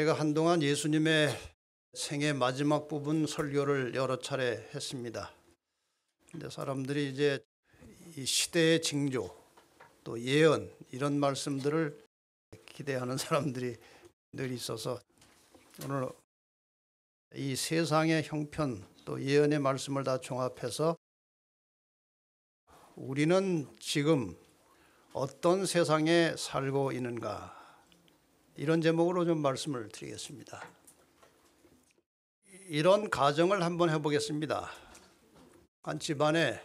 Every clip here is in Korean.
제가 한동안 예수님의 생애 마지막 부분 설교를 여러 차례 했습니다. 근데 사람들이 이제 이 시대의 징조 또 예언 이런 말씀들을 기대하는 사람들이 늘 있어서 오늘 이 세상의 형편 또 예언의 말씀을 다 종합해서 우리는 지금 어떤 세상에 살고 있는가 이런 제목으로 좀 말씀을 드리겠습니다. 이런 가정을 한번 해보겠습니다. 한 집안에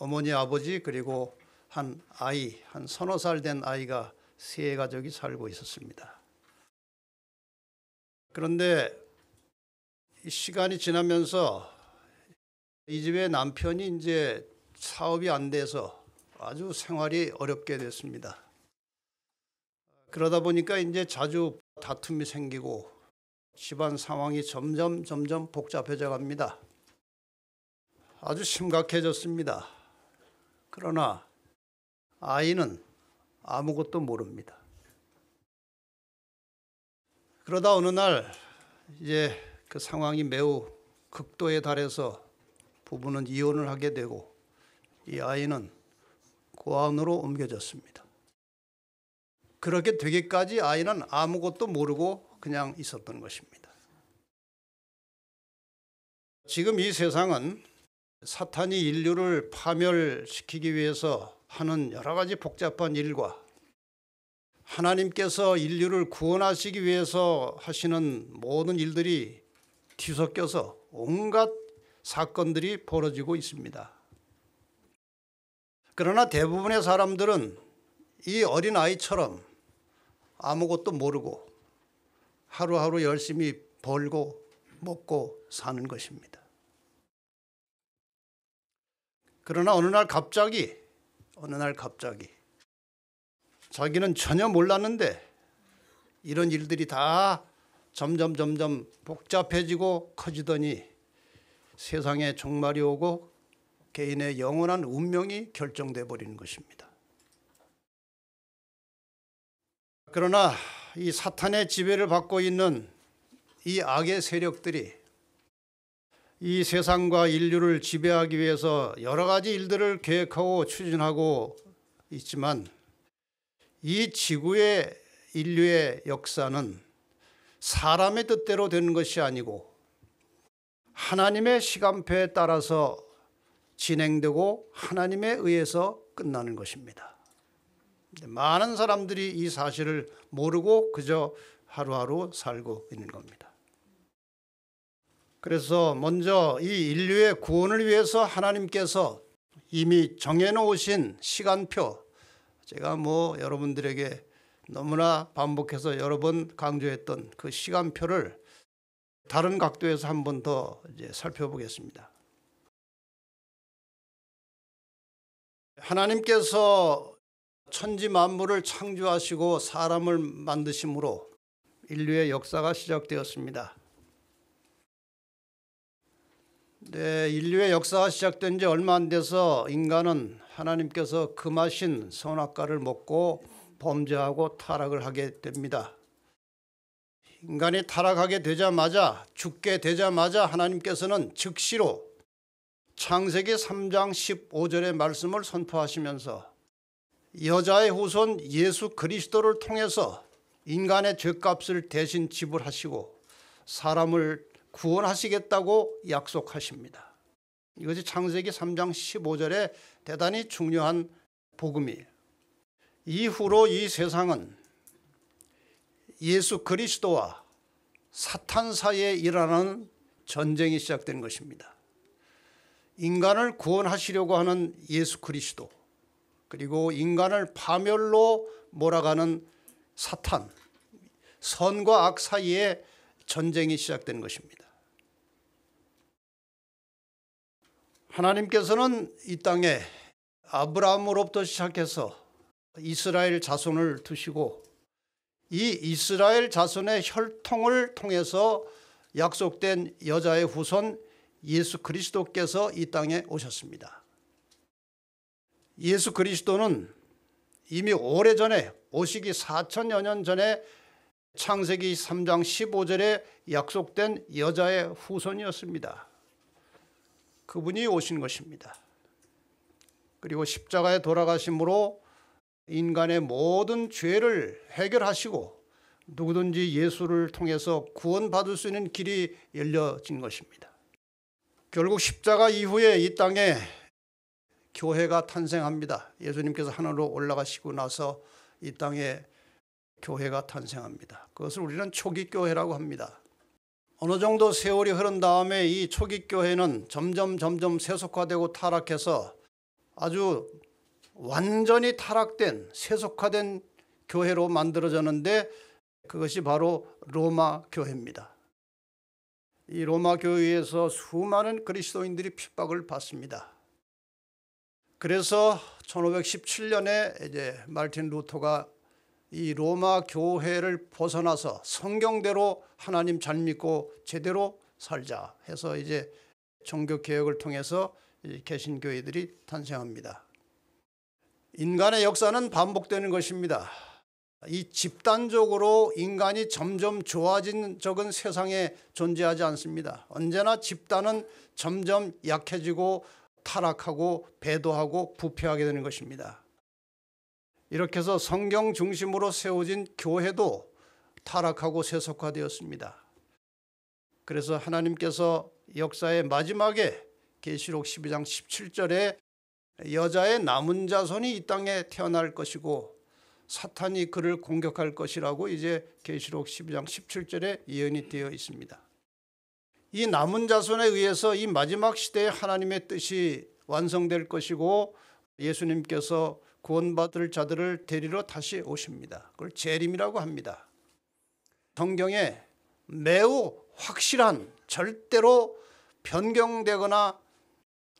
어머니, 아버지 그리고 한 아이, 한 서너 살 된 아이가 세 가족이 살고 있었습니다. 그런데 시간이 지나면서 이 집의 남편이 이제 사업이 안 돼서 아주 생활이 어렵게 됐습니다. 그러다 보니까 이제 자주 다툼이 생기고 집안 상황이 점점 점점 복잡해져 갑니다. 아주 심각해졌습니다. 그러나 아이는 아무것도 모릅니다. 그러다 어느 날 이제 그 상황이 매우 극도에 달해서 부부는 이혼을 하게 되고 이 아이는 고아원으로 옮겨졌습니다. 그렇게 되기까지 아이는 아무것도 모르고 그냥 있었던 것입니다. 지금 이 세상은 사탄이 인류를 파멸시키기 위해서 하는 여러 가지 복잡한 일과 하나님께서 인류를 구원하시기 위해서 하시는 모든 일들이 뒤섞여서 온갖 사건들이 벌어지고 있습니다. 그러나 대부분의 사람들은 이 어린아이처럼 아무것도 모르고 하루하루 열심히 벌고 먹고 사는 것입니다. 그러나 어느 날 갑자기 어느 날 갑자기 자기는 전혀 몰랐는데 이런 일들이 다 점점 점점 복잡해지고 커지더니 세상에 종말이 오고 개인의 영원한 운명이 결정돼 버리는 것입니다. 그러나 이 사탄의 지배를 받고 있는 이 악의 세력들이 이 세상과 인류를 지배하기 위해서 여러 가지 일들을 계획하고 추진하고 있지만 이 지구의 인류의 역사는 사람의 뜻대로 되는 것이 아니고 하나님의 시간표에 따라서 진행되고 하나님에 의해서 끝나는 것입니다. 많은 사람들이 이 사실을 모르고 그저 하루하루 살고 있는 겁니다. 그래서 먼저 이 인류의 구원을 위해서 하나님께서 이미 정해놓으신 시간표 제가 뭐 여러분들에게 너무나 반복해서 여러 번 강조했던 그 시간표를 다른 각도에서 한 번더 이제 살펴보겠습니다. 하나님께서 천지 만물을 창조하시고 사람을 만드심으로 인류의 역사가 시작되었습니다. 네, 인류의 역사가 시작된 지 얼마 안 돼서 인간은 하나님께서 금하신 선악과를 먹고 범죄하고 타락을 하게 됩니다. 인간이 타락하게 되자마자 죽게 되자마자 하나님께서는 즉시로 창세기 3장 15절의 말씀을 선포하시면서 여자의 후손 예수 그리스도를 통해서 인간의 죄값을 대신 지불하시고 사람을 구원하시겠다고 약속하십니다. 이것이 창세기 3장 15절에 대단히 중요한 복음이에요. 이후로 이 세상은 예수 그리스도와 사탄 사이에 일어나는 전쟁이 시작된 것입니다. 인간을 구원하시려고 하는 예수 그리스도 그리고 인간을 파멸로 몰아가는 사탄, 선과 악 사이에 전쟁이 시작된 것입니다. 하나님께서는 이 땅에 아브라함으로부터 시작해서 이스라엘 자손을 두시고 이 이스라엘 자손의 혈통을 통해서 약속된 여자의 후손 예수 그리스도께서 이 땅에 오셨습니다. 예수 그리스도는 이미 오래전에 오시기 4천여 년 전에 창세기 3장 15절에 약속된 여자의 후손이었습니다. 그분이 오신 것입니다. 그리고 십자가에 돌아가심으로 인간의 모든 죄를 해결하시고 누구든지 예수를 통해서 구원받을 수 있는 길이 열려진 것입니다. 결국 십자가 이후에 이 땅에 교회가 탄생합니다. 예수님께서 하늘로 올라가시고 나서 이 땅에 교회가 탄생합니다. 그것을 우리는 초기 교회라고 합니다. 어느 정도 세월이 흐른 다음에 이 초기 교회는 점점 점점 세속화되고 타락해서 아주 완전히 타락된 세속화된 교회로 만들어졌는데 그것이 바로 로마 교회입니다. 이 로마 교회에서 수많은 그리스도인들이 핍박을 받습니다. 그래서 1517년에 이제 말틴 루터가 이 로마 교회를 벗어나서 성경대로 하나님 잘 믿고 제대로 살자 해서 이제 종교 개혁을 통해서 개신교회들이 탄생합니다. 인간의 역사는 반복되는 것입니다. 이 집단적으로 인간이 점점 좋아진 적은 세상에 존재하지 않습니다. 언제나 집단은 점점 약해지고 타락하고 배도하고 부패하게 되는 것입니다. 이렇게 해서 성경 중심으로 세워진 교회도 타락하고 세속화되었습니다. 그래서 하나님께서 역사의 마지막에 계시록 12장 17절에 여자의 남은 자손이 이 땅에 태어날 것이고 사탄이 그를 공격할 것이라고 이제 계시록 12장 17절에 예언이 되어 있습니다. 이 남은 자손에 의해서 이 마지막 시대에 하나님의 뜻이 완성될 것이고 예수님께서 구원받을 자들을 데리러 다시 오십니다. 그걸 재림이라고 합니다. 성경에 매우 확실한 절대로 변경되거나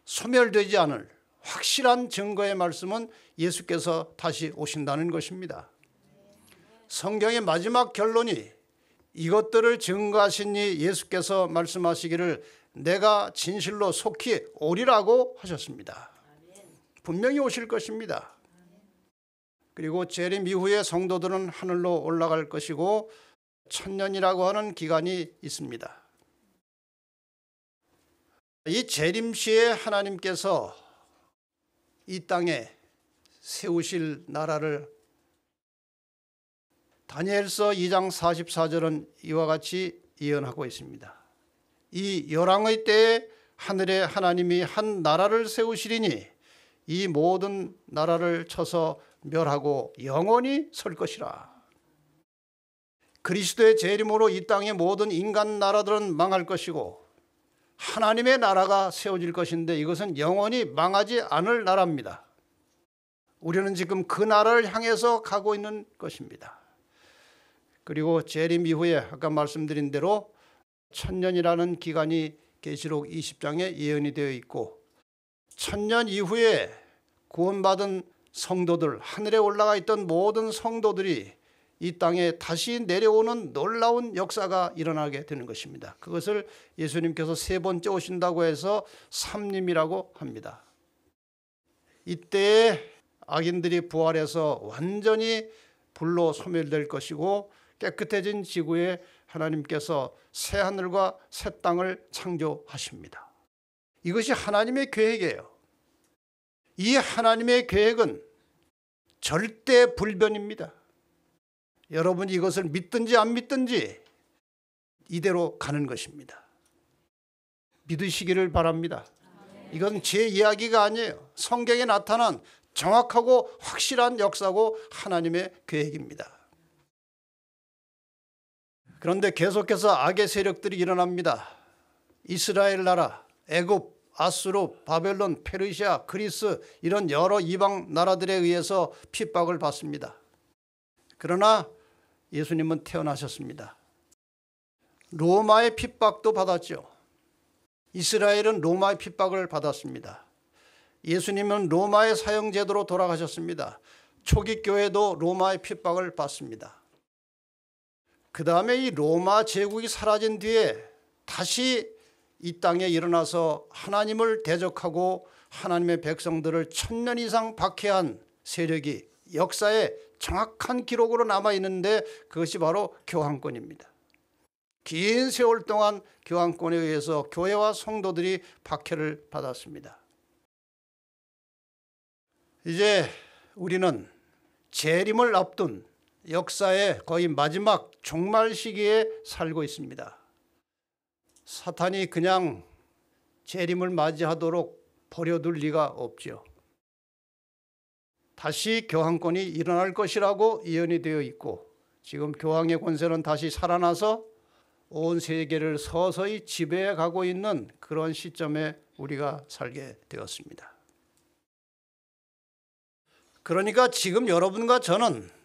소멸되지 않을 확실한 증거의 말씀은 예수께서 다시 오신다는 것입니다. 성경의 마지막 결론이 이것들을 증거하시니 예수께서 말씀하시기를 내가 진실로 속히 오리라고 하셨습니다. 분명히 오실 것입니다. 그리고 재림 이후에 성도들은 하늘로 올라갈 것이고 천년이라고 하는 기간이 있습니다. 이 재림 시에 하나님께서 이 땅에 세우실 나라를 다니엘서 2장 44절은 이와 같이 예언하고 있습니다. 이 열왕의 때에 하늘에 하나님이 한 나라를 세우시리니 이 모든 나라를 쳐서 멸하고 영원히 설 것이라. 그리스도의 재림으로 이 땅의 모든 인간 나라들은 망할 것이고 하나님의 나라가 세워질 것인데 이것은 영원히 망하지 않을 나라입니다. 우리는 지금 그 나라를 향해서 가고 있는 것입니다. 그리고 재림 이후에 아까 말씀드린 대로 천년이라는 기간이 계시록 20장에 예언이 되어 있고 천년 이후에 구원받은 성도들 하늘에 올라가 있던 모든 성도들이 이 땅에 다시 내려오는 놀라운 역사가 일어나게 되는 것입니다. 그것을 예수님께서 세 번째 오신다고 해서 삼림이라고 합니다. 이때 악인들이 부활해서 완전히 불로 소멸될 것이고 깨끗해진 지구에 하나님께서 새 하늘과 새 땅을 창조하십니다. 이것이 하나님의 계획이에요. 이 하나님의 계획은 절대 불변입니다. 여러분이 것을 믿든지 안 믿든지 이대로 가는 것입니다. 믿으시기를 바랍니다. 이건 제 이야기가 아니에요. 성경에 나타난 정확하고 확실한 역사고 하나님의 계획입니다. 그런데 계속해서 악의 세력들이 일어납니다. 이스라엘 나라, 애굽, 아수르, 바벨론, 페르시아, 그리스 이런 여러 이방 나라들에 의해서 핍박을 받습니다. 그러나 예수님은 태어나셨습니다. 로마의 핍박도 받았죠. 이스라엘은 로마의 핍박을 받았습니다. 예수님은 로마의 사형제도로 돌아가셨습니다. 초기 교회도 로마의 핍박을 받습니다. 그 다음에 이 로마 제국이 사라진 뒤에 다시 이 땅에 일어나서 하나님을 대적하고 하나님의 백성들을 천년 이상 박해한 세력이 역사에 정확한 기록으로 남아있는데 그것이 바로 교황권입니다. 긴 세월 동안 교황권에 의해서 교회와 성도들이 박해를 받았습니다. 이제 우리는 재림을 앞둔 역사의 거의 마지막 종말 시기에 살고 있습니다. 사탄이 그냥 재림을 맞이하도록 버려둘 리가 없지 다시 교황권이 일어날 것이라고 예언이 되어 있고 지금 교황의 권세는 다시 살아나서 온 세계를 서서히 지배해가고 있는 그런 시점에 우리가 살게 되었습니다. 그러니까 지금 여러분과 저는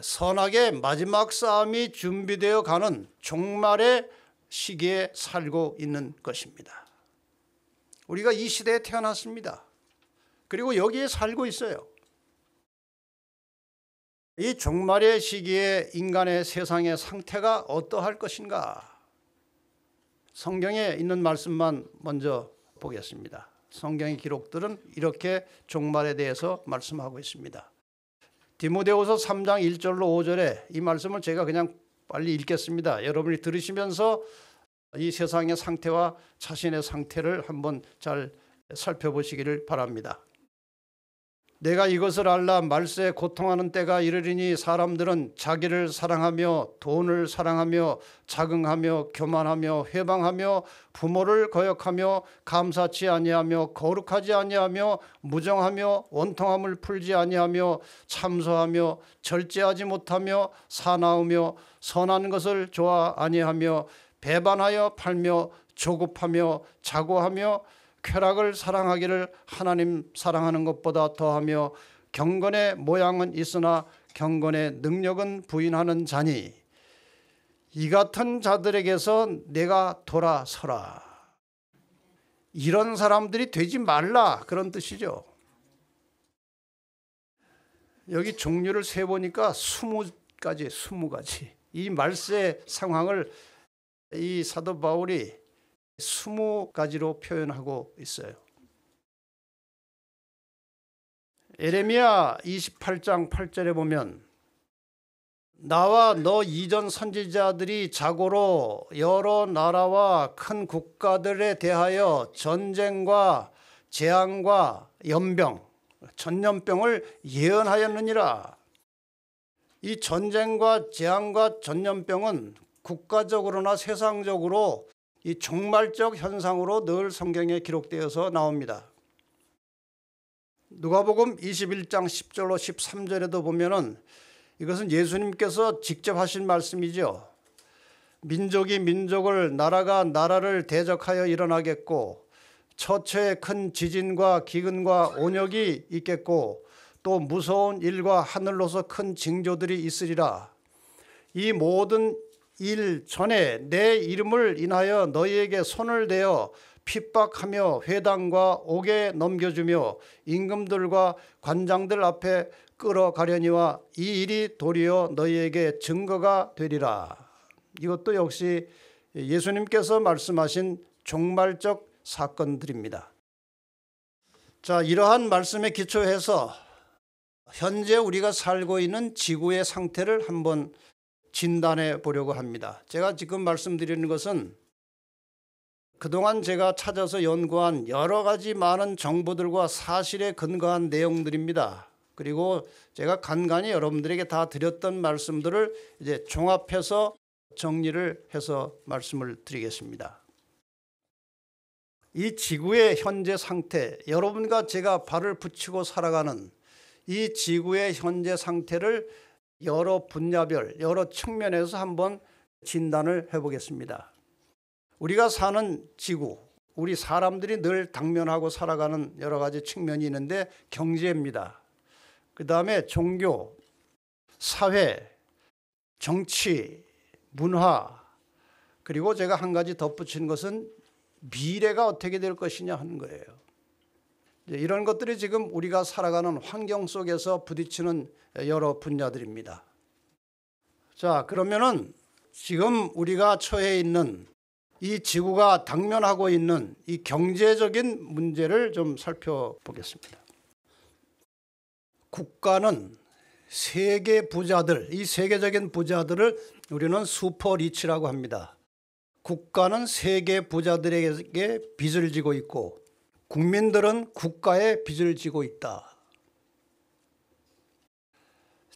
선악의 마지막 싸움이 준비되어 가는 종말의 시기에 살고 있는 것입니다. 우리가 이 시대에 태어났습니다. 그리고 여기에 살고 있어요. 이 종말의 시기에 인간의 세상의 상태가 어떠할 것인가? 성경에 있는 말씀만 먼저 보겠습니다. 성경의 기록들은 이렇게 종말에 대해서 말씀하고 있습니다. 디모데후서 3장 1절로 5절에 이 말씀을 제가 그냥 빨리 읽겠습니다. 여러분이 들으시면서 이 세상의 상태와 자신의 상태를 한번 잘 살펴보시기를 바랍니다. 내가 이것을 알라 말세 고통하는 때가 이르리니 사람들은 자기를 사랑하며 돈을 사랑하며 자긍하며 교만하며 회방하며 부모를 거역하며 감사치 아니하며 거룩하지 아니하며 무정하며 원통함을 풀지 아니하며 참소하며 절제하지 못하며 사나우며 선한 것을 좋아 아니하며 배반하여 팔며 조급하며 자고하며 쾌락을 사랑하기를 하나님 사랑하는 것보다 더하며 경건의 모양은 있으나 경건의 능력은 부인하는 자니 이 같은 자들에게서 내가 돌아서라. 이런 사람들이 되지 말라 그런 뜻이죠. 여기 종류를 세 보니까 스무 가지, 스무 가지. 이 말세 상황을 이 사도 바울이 스무 가지로 표현하고 있어요. 에레미야 28장 8절에 보면 나와 너 이전 선지자들이 자고로 여러 나라와 큰 국가들에 대하여 전쟁과 재앙과 연병, 전염병을 예언하였느니라. 이 전쟁과 재앙과 전염병은 국가적으로나 세상적으로 이 종말적 현상으로 늘 성경에 기록되어서 나옵니다. 누가복음 21장 10절로 13절에도 보면은 이것은 예수님께서 직접 하신 말씀이죠. 민족이 민족을 나라가 나라를 대적하여 일어나겠고 처처에 큰 지진과 기근과 온역이 있겠고 또 무서운 일과 하늘로서 큰 징조들이 있으리라. 이 모든 일 전에 내 이름을 인하여 너희에게 손을 대어 핍박하며 회당과 옥에 넘겨주며 임금들과 관장들 앞에 끌어가려니와 이 일이 도리어 너희에게 증거가 되리라. 이것도 역시 예수님께서 말씀하신 종말적 사건들입니다. 자, 이러한 말씀에 기초해서 현재 우리가 살고 있는 지구의 상태를 한번 진단해 보려고 합니다. 제가 지금 말씀드리는 것은 그동안 제가 찾아서 연구한 여러 가지 많은 정보들과 사실에 근거한 내용들입니다. 그리고 제가 간간히 여러분들에게 다 드렸던 말씀들을 이제 종합해서 정리를 해서 말씀을 드리겠습니다. 이 지구의 현재 상태, 여러분과 제가 발을 붙이고 살아가는 이 지구의 현재 상태를 여러 분야별, 여러 측면에서 한번 진단을 해보겠습니다. 우리가 사는 지구, 우리 사람들이 늘 당면하고 살아가는 여러 가지 측면이 있는데 경제입니다. 그 다음에 종교, 사회, 정치, 문화, 그리고 제가 한 가지 덧붙인 것은 미래가 어떻게 될 것이냐 하는 거예요. 이런 것들이 지금 우리가 살아가는 환경 속에서 부딪히는 여러 분야들입니다. 자, 그러면은 지금 우리가 처해 있는 이 지구가 당면하고 있는 이 경제적인 문제를 좀 살펴보겠습니다. 국가는 세계 부자들, 이 세계적인 부자들을 우리는 슈퍼리치라고 합니다. 국가는 세계 부자들에게 빚을 지고 있고 국민들은 국가에 빚을 지고 있다.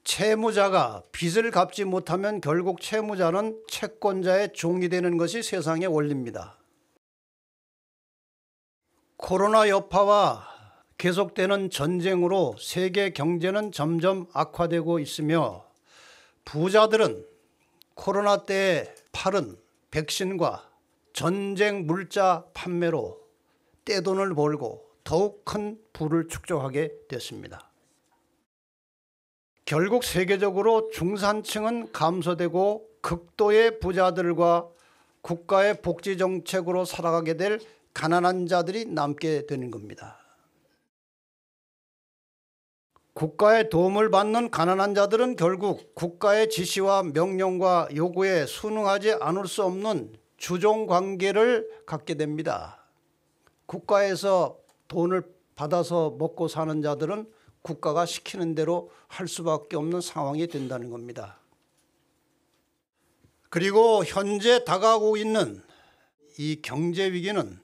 채무자가 빚을 갚지 못하면 결국 채무자는 채권자의 종이 되는 것이 세상의 원리입니다. 코로나 여파와 계속되는 전쟁으로 세계 경제는 점점 악화되고 있으며 부자들은 코로나 때에 팔은 백신과 전쟁 물자 판매로 떼돈을 벌고 더욱 큰 부를 축적하게 됐습니다. 결국 세계적으로 중산층은 감소되고 극도의 부자들과 국가의 복지 정책으로 살아가게 될 가난한 자들이 남게 되는 겁니다. 국가의 도움을 받는 가난한 자들은 결국 국가의 지시와 명령과 요구에 순응하지 않을 수 없는 주종 관계를 갖게 됩니다. 국가에서 돈을 받아서 먹고 사는 자들은 국가가 시키는 대로 할 수밖에 없는 상황이 된다는 겁니다. 그리고 현재 다가오고 있는 이 경제 위기는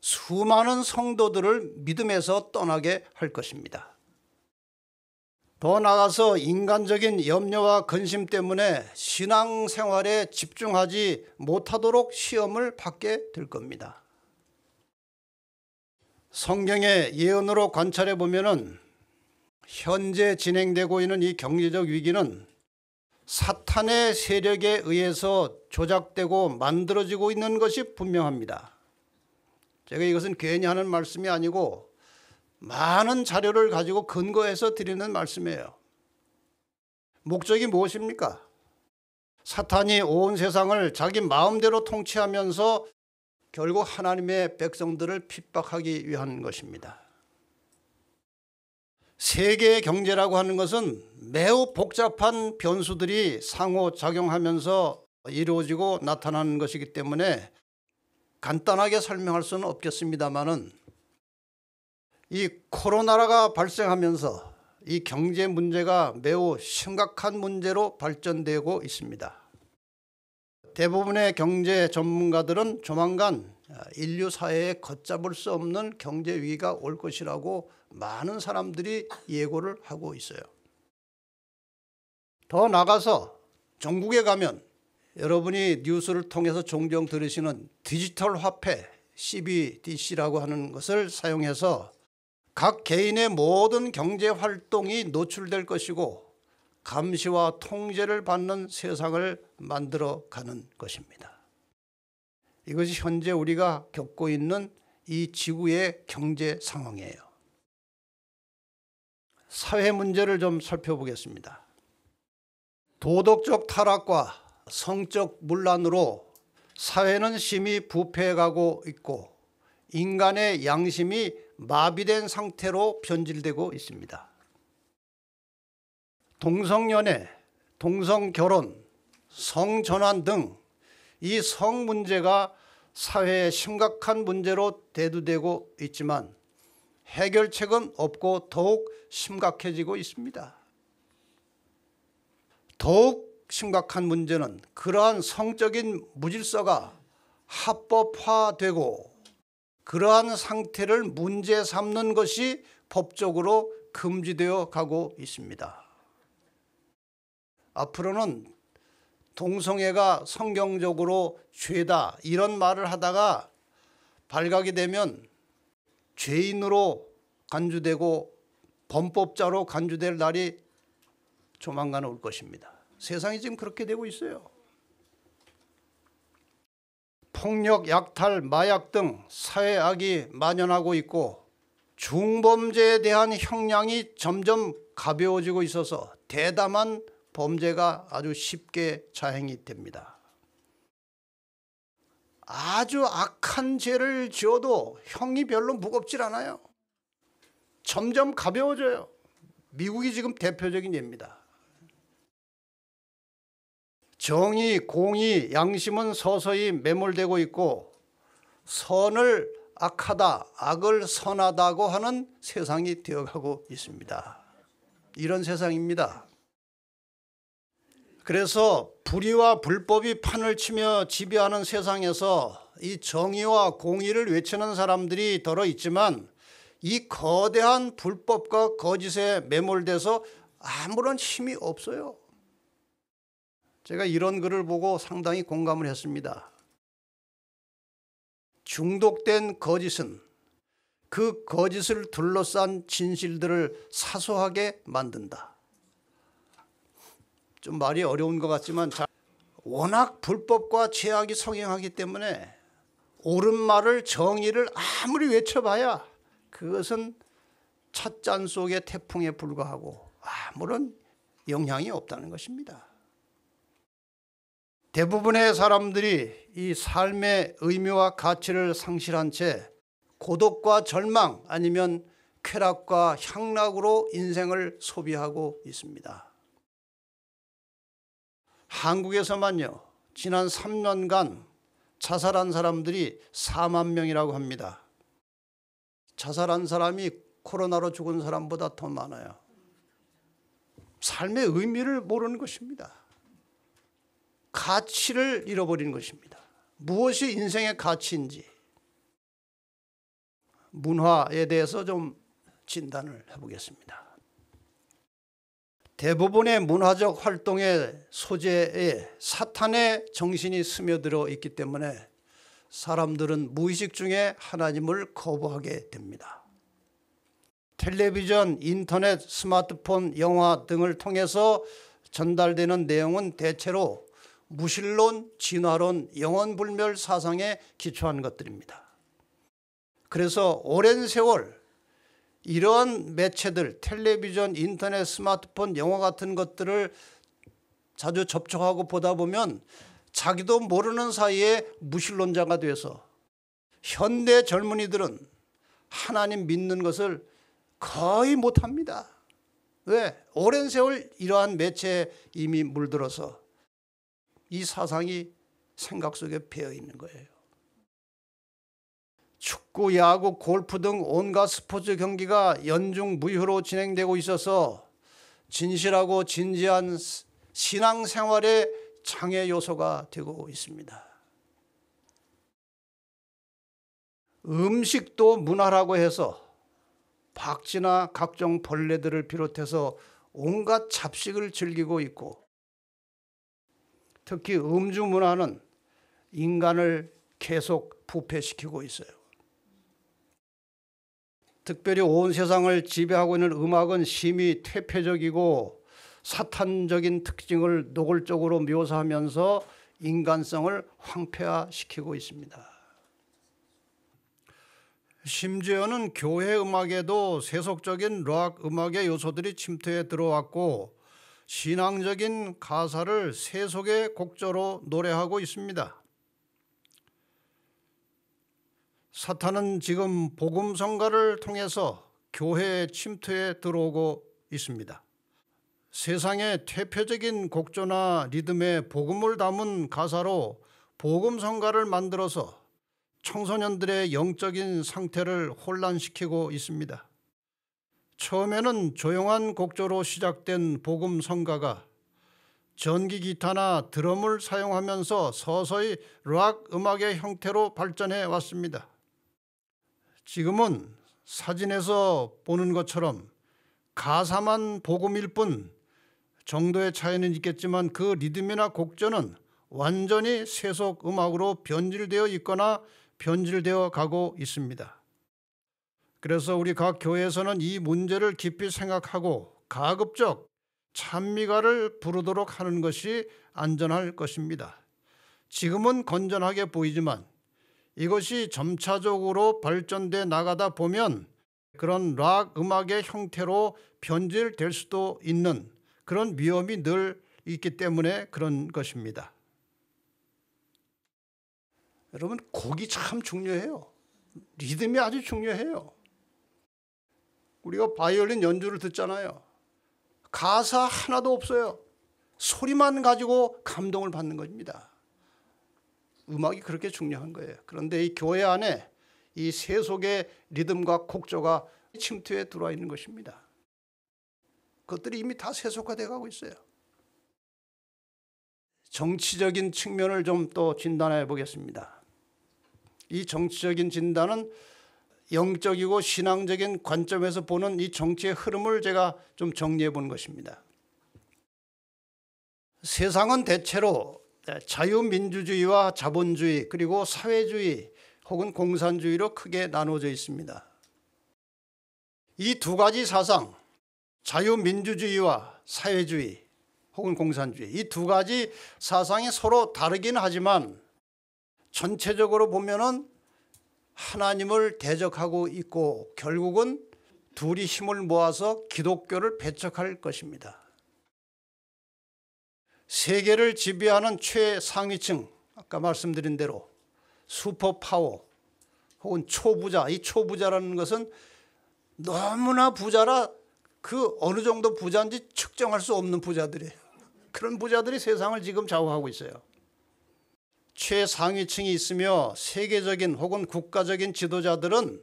수많은 성도들을 믿음에서 떠나게 할 것입니다. 더 나아가서 인간적인 염려와 근심 때문에 신앙생활에 집중하지 못하도록 시험을 받게 될 겁니다. 성경의 예언으로 관찰해 보면은 현재 진행되고 있는 이 경제적 위기는 사탄의 세력에 의해서 조작되고 만들어지고 있는 것이 분명합니다. 제가 이것은 괜히 하는 말씀이 아니고 많은 자료를 가지고 근거해서 드리는 말씀이에요. 목적이 무엇입니까? 사탄이 온 세상을 자기 마음대로 통치하면서 결국 하나님의 백성들을 핍박하기 위한 것입니다. 세계 경제라고 하는 것은 매우 복잡한 변수들이 상호작용하면서 이루어지고 나타나는 것이기 때문에 간단하게 설명할 수는 없겠습니다만은 이 코로나가 발생하면서 이 경제 문제가 매우 심각한 문제로 발전되고 있습니다. 대부분의 경제 전문가들은 조만간 아, 인류 사회에 걷잡을 수 없는 경제 위기가 올 것이라고 많은 사람들이 예고를 하고 있어요. 더 나가서 전국에 가면 여러분이 뉴스를 통해서 종종 들으시는 디지털 화폐 CBDC라고 하는 것을 사용해서 각 개인의 모든 경제 활동이 노출될 것이고 감시와 통제를 받는 세상을 만들어 가는 것입니다. 이것이 현재 우리가 겪고 있는 이 지구의 경제 상황이에요. 사회 문제를 좀 살펴보겠습니다. 도덕적 타락과 성적 문란으로 사회는 심히 부패해가고 있고 인간의 양심이 마비된 상태로 변질되고 있습니다. 동성연애, 동성결혼, 성전환 등 이 성 문제가 사회의 심각한 문제로 대두되고 있지만 해결책은 없고 더욱 심각해지고 있습니다. 더욱 심각한 문제는 그러한 성적인 무질서가 합법화되고 그러한 상태를 문제 삼는 것이 법적으로 금지되어 가고 있습니다. 앞으로는 동성애가 성경적으로 죄다 이런 말을 하다가 발각이 되면 죄인으로 간주되고 범법자로 간주될 날이 조만간 올 것입니다. 세상이 지금 그렇게 되고 있어요. 폭력, 약탈, 마약 등 사회악이 만연하고 있고 중범죄에 대한 형량이 점점 가벼워지고 있어서 대담한 범죄가 아주 쉽게 자행이 됩니다. 아주 악한 죄를 지어도 형이 별로 무겁질 않아요. 점점 가벼워져요. 미국이 지금 대표적인 예입니다. 정의, 공의, 양심은 서서히 매몰되고 있고 선을 악하다, 악을 선하다고 하는 세상이 되어가고 있습니다. 이런 세상입니다. 그래서 불의와 불법이 판을 치며 지배하는 세상에서 이 정의와 공의를 외치는 사람들이 더러 있지만 이 거대한 불법과 거짓에 매몰돼서 아무런 힘이 없어요. 제가 이런 글을 보고 상당히 공감을 했습니다. 중독된 거짓은 그 거짓을 둘러싼 진실들을 사소하게 만든다. 좀 말이 어려운 것 같지만 워낙 불법과 죄악이 성행하기 때문에 옳은 말을 정의를 아무리 외쳐봐야 그것은 찻잔 속의 태풍에 불과하고 아무런 영향이 없다는 것입니다. 대부분의 사람들이 이 삶의 의미와 가치를 상실한 채 고독과 절망 아니면 쾌락과 향락으로 인생을 소비하고 있습니다. 한국에서만요. 지난 3년간 자살한 사람들이 4만 명이라고 합니다. 자살한 사람이 코로나로 죽은 사람보다 더 많아요. 삶의 의미를 모르는 것입니다. 가치를 잃어버린 것입니다. 무엇이 인생의 가치인지 문화에 대해서 좀 진단을 해보겠습니다. 대부분의 문화적 활동의 소재에 사탄의 정신이 스며들어 있기 때문에 사람들은 무의식 중에 하나님을 거부하게 됩니다. 텔레비전, 인터넷, 스마트폰, 영화 등을 통해서 전달되는 내용은 대체로 무신론, 진화론, 영원불멸 사상에 기초한 것들입니다. 그래서 오랜 세월 이러한 매체들 텔레비전 인터넷 스마트폰 영화 같은 것들을 자주 접촉하고 보다 보면 자기도 모르는 사이에 무신론자가 돼서 현대 젊은이들은 하나님 믿는 것을 거의 못합니다. 왜? 오랜 세월 이러한 매체에 이미 물들어서 이 사상이 생각 속에 배어 있는 거예요. 축구, 야구, 골프 등 온갖 스포츠 경기가 연중 무휴로 진행되고 있어서 진실하고 진지한 신앙생활의 장애 요소가 되고 있습니다. 음식도 문화라고 해서 박쥐나 각종 벌레들을 비롯해서 온갖 잡식을 즐기고 있고 특히 음주 문화는 인간을 계속 부패시키고 있어요. 특별히 온 세상을 지배하고 있는 음악은 심히 퇴폐적이고 사탄적인 특징을 노골적으로 묘사하면서 인간성을 황폐화시키고 있습니다. 심지어는 교회 음악에도 세속적인 락 음악의 요소들이 침투해 들어왔고 신앙적인 가사를 세속의 곡조로 노래하고 있습니다. 사탄은 지금 복음 성가를 통해서 교회 침투에 들어오고 있습니다. 세상의 퇴폐적인 곡조나 리듬에 복음을 담은 가사로 복음 성가를 만들어서 청소년들의 영적인 상태를 혼란시키고 있습니다. 처음에는 조용한 곡조로 시작된 복음 성가가 전기 기타나 드럼을 사용하면서 서서히 락 음악의 형태로 발전해 왔습니다. 지금은 사진에서 보는 것처럼 가사만 복음일 뿐 정도의 차이는 있겠지만 그 리듬이나 곡조는 완전히 세속 음악으로 변질되어 있거나 변질되어 가고 있습니다. 그래서 우리 각 교회에서는 이 문제를 깊이 생각하고 가급적 찬미가를 부르도록 하는 것이 안전할 것입니다. 지금은 건전하게 보이지만 이것이 점차적으로 발전돼 나가다 보면 그런 락 음악의 형태로 변질될 수도 있는 그런 위험이 늘 있기 때문에 그런 것입니다. 여러분 곡이 참 중요해요. 리듬이 아주 중요해요. 우리가 바이올린 연주를 듣잖아요. 가사 하나도 없어요. 소리만 가지고 감동을 받는 것입니다. 음악이 그렇게 중요한 거예요. 그런데 이 교회 안에 이 세속의 리듬과 곡조가 침투에 들어와 있는 것입니다. 그것들이 이미 다세속화되어 가고 있어요. 정치적인 측면을 좀 또 진단해 보겠습니다. 이 정치적인 진단은 영적이고 신앙적인 관점에서 보는 이 정치의 흐름을 제가 좀 정리해 본 것입니다. 세상은 대체로 자유민주주의와 자본주의 그리고 사회주의 혹은 공산주의로 크게 나눠져 있습니다. 이 두 가지 사상 자유민주주의와 사회주의 혹은 공산주의 이 두 가지 사상이 서로 다르긴 하지만 전체적으로 보면은 하나님을 대적하고 있고 결국은 둘이 힘을 모아서 기독교를 배척할 것입니다. 세계를 지배하는 최상위층 아까 말씀드린 대로 슈퍼파워 혹은 초부자 이 초부자라는 것은 너무나 부자라 그 어느 정도 부자인지 측정할 수 없는 부자들이에요. 그런 부자들이 세상을 지금 좌우하고 있어요. 최상위층이 있으며 세계적인 혹은 국가적인 지도자들은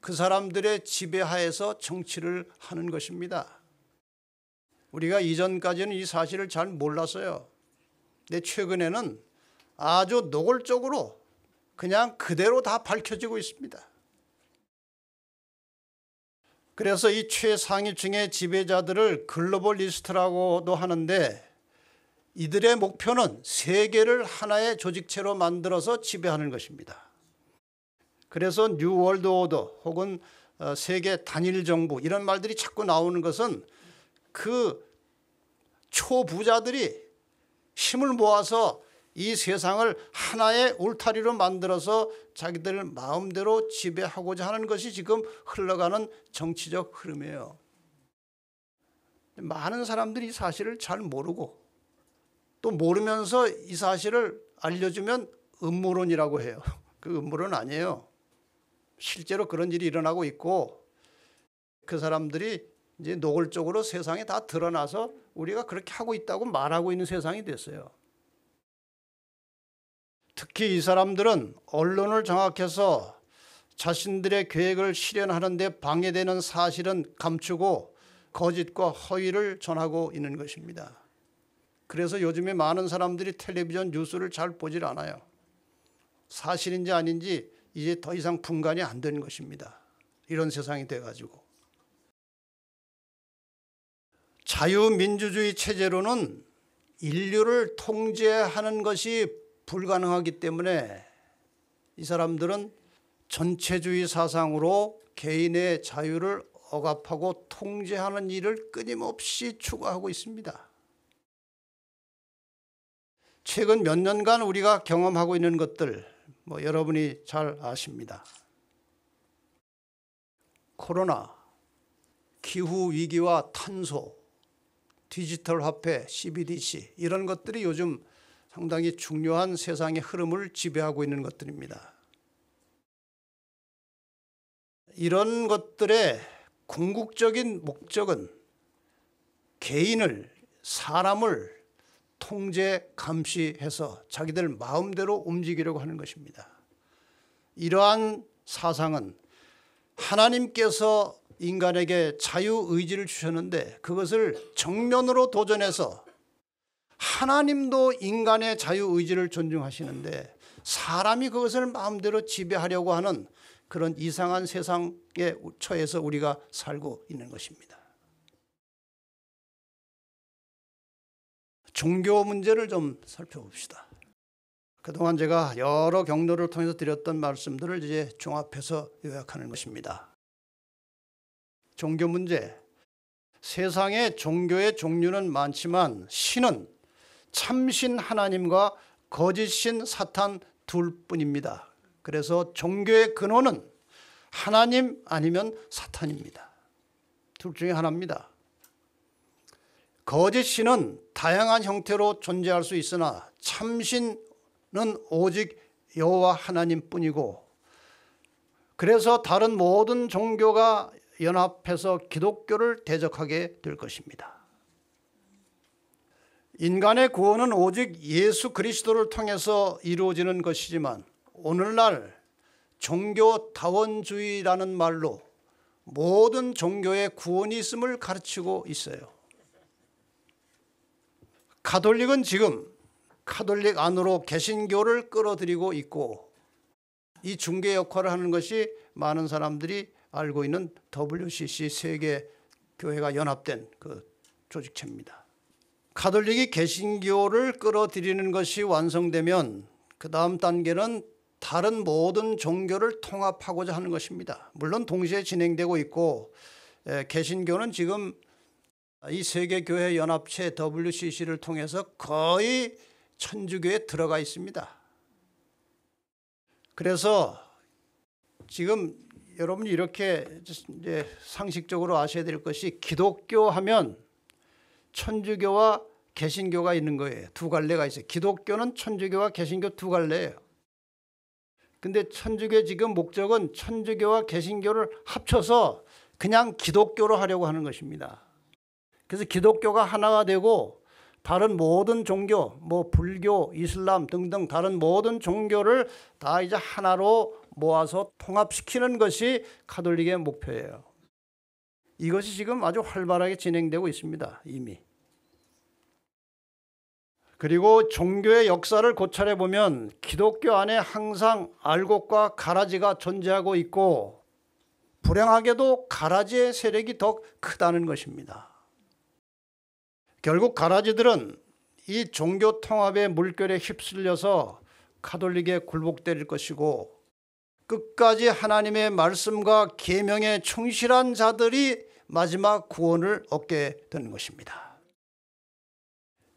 그 사람들의 지배하에서 정치를 하는 것입니다. 우리가 이전까지는 이 사실을 잘 몰랐어요. 근데 최근에는 아주 노골적으로 그냥 그대로 다 밝혀지고 있습니다. 그래서 이 최상위층의 지배자들을 글로벌리스트라고도 하는데 이들의 목표는 세계를 하나의 조직체로 만들어서 지배하는 것입니다. 그래서 뉴월드 오더 혹은 어, 세계 단일 정부 이런 말들이 자꾸 나오는 것은 그 초부자들이 힘을 모아서 이 세상을 하나의 울타리로 만들어서 자기들 마음대로 지배하고자 하는 것이 지금 흘러가는 정치적 흐름이에요. 많은 사람들이 이 사실을 잘 모르고 또 모르면서 이 사실을 알려주면 음모론이라고 해요. 그 음모론 아니에요. 실제로 그런 일이 일어나고 있고 그 사람들이 이제 노골적으로 세상에 다 드러나서 우리가 그렇게 하고 있다고 말하고 있는 세상이 됐어요. 특히 이 사람들은 언론을 장악해서 자신들의 계획을 실현하는 데 방해되는 사실은 감추고 거짓과 허위를 전하고 있는 것입니다. 그래서 요즘에 많은 사람들이 텔레비전 뉴스를 잘 보질 않아요. 사실인지 아닌지 이제 더 이상 분간이 안 되는 것입니다. 이런 세상이 돼가지고. 자유민주주의 체제로는 인류를 통제하는 것이 불가능하기 때문에 이 사람들은 전체주의 사상으로 개인의 자유를 억압하고 통제하는 일을 끊임없이 추구하고 있습니다. 최근 몇 년간 우리가 경험하고 있는 것들 뭐 여러분이 잘 아십니다. 코로나, 기후위기와 탄소, 디지털 화폐, CBDC 이런 것들이 요즘 상당히 중요한 세상의 흐름을 지배하고 있는 것들입니다. 이런 것들의 궁극적인 목적은 개인을 사람을 통제 감시해서 자기들 마음대로 움직이려고 하는 것입니다. 이러한 사상은 하나님께서 인간에게 자유 의지를 주셨는데 그것을 정면으로 도전해서 하나님도 인간의 자유 의지를 존중하시는데 사람이 그것을 마음대로 지배하려고 하는 그런 이상한 세상에 처해서 우리가 살고 있는 것입니다. 종교 문제를 좀 살펴봅시다. 그동안 제가 여러 경로를 통해서 드렸던 말씀들을 이제 종합해서 요약하는 것입니다. 종교 문제 세상에 종교의 종류는 많지만 신은 참신 하나님과 거짓신 사탄 둘 뿐입니다. 그래서 종교의 근원은 하나님 아니면 사탄입니다. 둘 중에 하나입니다. 거짓 신은 다양한 형태로 존재할 수 있으나 참신은 오직 여호와 하나님뿐이고 그래서 다른 모든 종교가 연합해서 기독교를 대적하게 될 것입니다. 인간의 구원은 오직 예수 그리스도를 통해서 이루어지는 것이지만 오늘날 종교 다원주의라는 말로 모든 종교의 구원이 있음을 가르치고 있어요. 카톨릭은 지금 카톨릭 안으로 개신교를 끌어들이고 있고 이 중개 역할을 하는 것이 많은 사람들이 알고 있는 WCC 세계 교회가 연합된 그 조직체입니다. 카톨릭이 개신교를 끌어들이는 것이 완성되면 그 다음 단계는 다른 모든 종교를 통합하고자 하는 것입니다. 물론 동시에 진행되고 있고 개신교는 지금 이 세계교회 연합체 WCC를 통해서 거의 천주교에 들어가 있습니다. 그래서 지금 여러분이 이렇게 이제 상식적으로 아셔야 될 것이 기독교 하면 천주교와 개신교가 있는 거예요. 두 갈래가 있어요. 기독교는 천주교와 개신교 두 갈래예요. 근데 천주교 의 지금 목적은 천주교와 개신교를 합쳐서 그냥 기독교로 하려고 하는 것입니다. 그래서 기독교가 하나가 되고 다른 모든 종교, 뭐 불교, 이슬람 등등 다른 모든 종교를 다 이제 하나로 모아서 통합시키는 것이 카톨릭의 목표예요. 이것이 지금 아주 활발하게 진행되고 있습니다. 이미. 그리고 종교의 역사를 고찰해 보면 기독교 안에 항상 알곡과 가라지가 존재하고 있고 불행하게도 가라지의 세력이 더 크다는 것입니다. 결국 가라지들은 이 종교 통합의 물결에 휩쓸려서 카톨릭에 굴복될 것이고 끝까지 하나님의 말씀과 계명에 충실한 자들이 마지막 구원을 얻게 되는 것입니다.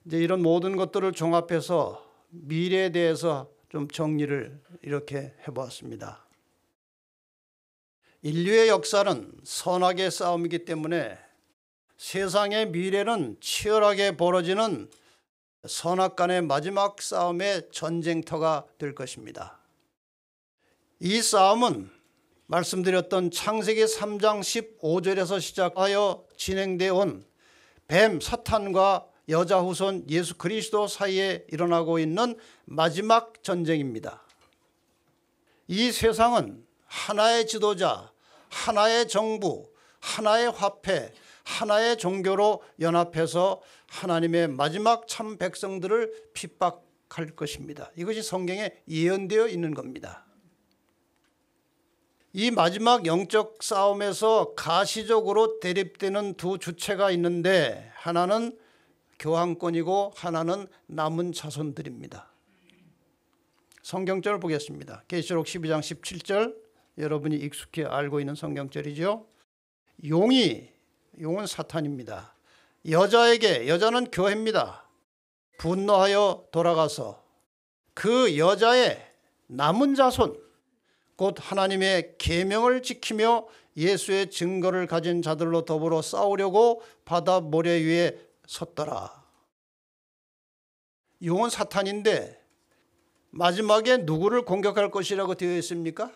이제 이런 모든 것들을 종합해서 미래에 대해서 좀 정리를 이렇게 해보았습니다. 인류의 역사는 선악의 싸움이기 때문에 세상의 미래는 치열하게 벌어지는 선악 간의 마지막 싸움의 전쟁터가 될 것입니다. 이 싸움은 말씀드렸던 창세기 3장 15절에서 시작하여 진행되어 온 뱀 사탄과 여자 후손 예수 그리스도 사이에 일어나고 있는 마지막 전쟁입니다. 이 세상은 하나의 지도자, 하나의 정부, 하나의 화폐, 하나의 종교로 연합해서 하나님의 마지막 참 백성들을 핍박할 것입니다. 이것이 성경에 예언되어 있는 겁니다. 이 마지막 영적 싸움에서 가시적으로 대립되는 두 주체가 있는데 하나는 교황권이고 하나는 남은 자손들입니다. 성경절 보겠습니다. 계시록 12장 17절 여러분이 익숙히 알고 있는 성경절이죠. 용이 용은 사탄입니다. 여자에게 여자는 교회입니다. 분노하여 돌아가서 그 여자의 남은 자손 곧 하나님의 계명을 지키며 예수의 증거를 가진 자들로 더불어 싸우려고 바다 모래 위에 섰더라. 용은 사탄인데 마지막에 누구를 공격할 것이라고 되어 있습니까?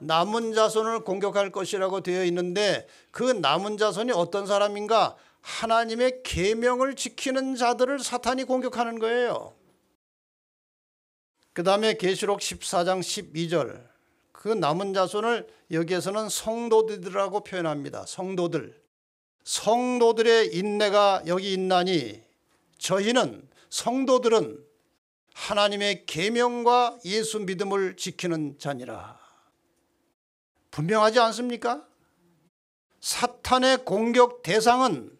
남은 자손을 공격할 것이라고 되어 있는데 그 남은 자손이 어떤 사람인가? 하나님의 계명을 지키는 자들을 사탄이 공격하는 거예요. 그 다음에 계시록 14장 12절 그 남은 자손을 여기에서는 성도들이라고 표현합니다. 성도들. 성도들의 인내가 여기 있나니 저희는 성도들은 하나님의 계명과 예수 믿음을 지키는 자니라. 분명하지 않습니까? 사탄의 공격 대상은